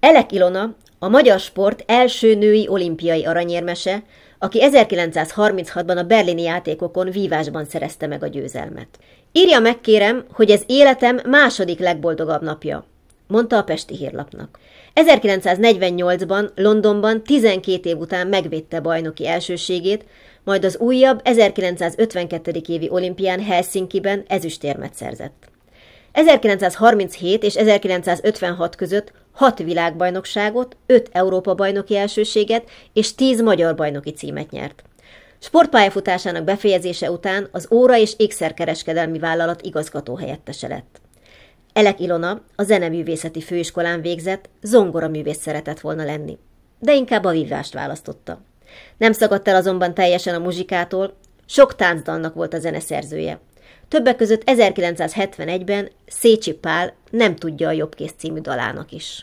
Elek Ilona, a magyar sport első női olimpiai aranyérmese, aki 1936-ban a berlini játékokon vívásban szerezte meg a győzelmet. Írja meg kérem, hogy ez életem második legboldogabb napja, mondta a Pesti Hírlapnak. 1948-ban Londonban 12 év után megvédte bajnoki elsőségét, majd az újabb 1952. évi olimpián Helsinki-ben ezüstérmet szerzett. 1937 és 1956 között hat világbajnokságot, öt Európa-bajnoki elsőséget és tíz magyar bajnoki címet nyert. Sportpályafutásának befejezése után az óra és ékszerkereskedelmi vállalat igazgató helyettese lett. Elek Ilona a Zeneművészeti Főiskolán végzett, zongora művész szeretett volna lenni, de inkább a vívást választotta. Nem szakadt el azonban teljesen a muzsikától, sok táncdalnak volt a zeneszerzője. Többek között 1971-ben Szécsi Pál nem tudja a jobbkész című dalának is.